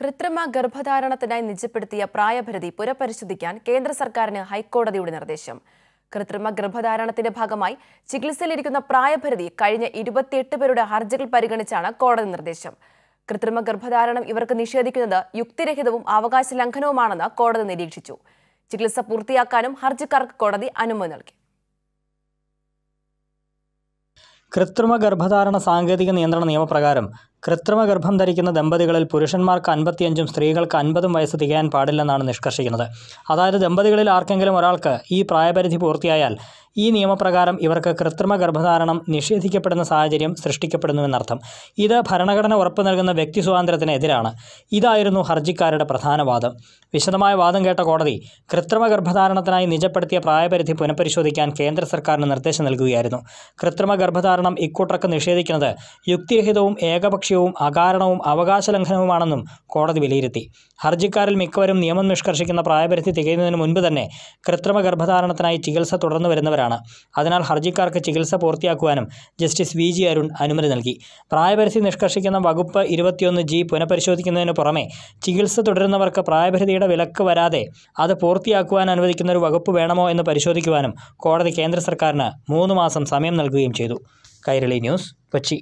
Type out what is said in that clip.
കൃത്രിമ ഗർഭധാരണത്തിനായി നിജപ്പെടുത്തിയ പ്രായപരിധി പുനഃപരിശോധിക്കാൻ കേന്ദ്ര സർക്കാരിന് ഹൈക്കോടതിയുടെ നിർദ്ദേശം കൃത്രിമ ഗർഭധാരണത്തിന്റെ ഭാഗമായി ചികിത്സയിലിരിക്കുന്ന പ്രായപരിധി കഴിഞ്ഞ ഇരുപത്തിയെട്ട് പേരുടെ ഹർജികൾ പരിഗണിച്ചാണ് കോടതി നിർദ്ദേശം കൃത്രിമ ഗർഭധാരണം ഇവർക്ക് നിഷേധിക്കുന്നത് യുക്തിരഹിതവും അവകാശ ലംഘനവുമാണെന്ന് കോടതി നിരീക്ഷിച്ചു ചികിത്സ പൂർത്തിയാക്കാനും ഹർജിക്കാർക്ക് കോടതി അനുമതി നൽകി കൃത്രിമ ഗർഭധാരണ സാങ്കേതിക നിയന്ത്രണ നിയമപ്രകാരം കൃത്രിമ ഗർഭം ധരിക്കുന്ന ദമ്പതികളിൽ പുരുഷന്മാർക്ക് അൻപത്തിയഞ്ചും സ്ത്രീകൾക്ക് അൻപതും വയസ്സ് തികയാൻ പാടില്ലെന്നാണ് നിഷ്കർഷിക്കുന്നത് അതായത് ദമ്പതികളിൽ ആർക്കെങ്കിലും ഒരാൾക്ക് ഈ പ്രായപരിധി പൂർത്തിയായാൽ ഈ നിയമപ്രകാരം ഇവർക്ക് കൃത്രിമ ഗർഭധാരണം നിഷേധിക്കപ്പെടുന്ന സാഹചര്യം സൃഷ്ടിക്കപ്പെടുന്നുവെന്നർത്ഥം ഇത് ഭരണഘടന ഉറപ്പു നൽകുന്ന വ്യക്തി സ്വാതന്ത്ര്യത്തിനെതിരാണ് ഇതായിരുന്നു ഹർജിക്കാരുടെ പ്രധാന വാദം വിശദമായ വാദം കേട്ട കോടതി കൃത്രിമ ഗർഭധാരണത്തിനായി നിജപ്പെടുത്തിയ പ്രായപരിധി പുനഃപരിശോധിക്കാൻ കേന്ദ്ര സർക്കാരിന് നിർദ്ദേശം നൽകുകയായിരുന്നു കൃത്രിമ ഗർഭധാരണം ഇക്കൂട്ടർക്ക് നിഷേധിക്കുന്നത് യുക്തിരഹിതവും ഏകപക്ഷീയ അനാവശ്യവും അകാരണവും ലംഘനവുമാണെന്നും കോടതി വിലയിരുത്തി ഹർജിക്കാരിൽ മിക്കവരും നിയമം നിഷ്കർഷിക്കുന്ന പ്രായപരിധി തികയുന്നതിന് മുൻപ് തന്നെ കൃത്രിമ ഗർഭധാരണത്തിനായി ചികിത്സ തുടർന്നു വരുന്നവരാണ് അതിനാൽ ഹർജിക്കാർക്ക് ചികിത്സ പൂർത്തിയാക്കുവാനും ജസ്റ്റിസ് വി ജി അരുൺ അനുമതി നൽകി പ്രായപരിധി നിഷ്കർഷിക്കുന്ന വകുപ്പ് ഇരുപത്തിയൊന്ന് ജി പുനഃപരിശോധിക്കുന്നതിന് പുറമെ ചികിത്സ തുടരുന്നവർക്ക് പ്രായപരിധിയുടെ വിലക്ക് വരാതെ അത് പൂർത്തിയാക്കുവാൻ അനുവദിക്കുന്ന ഒരു വകുപ്പ് വേണമോ എന്ന് പരിശോധിക്കുവാനും കോടതി കേന്ദ്ര സർക്കാരിന് മൂന്ന് മാസം സമയം നൽകുകയും ചെയ്തു കൈരളി ന്യൂസ് കൊച്ചി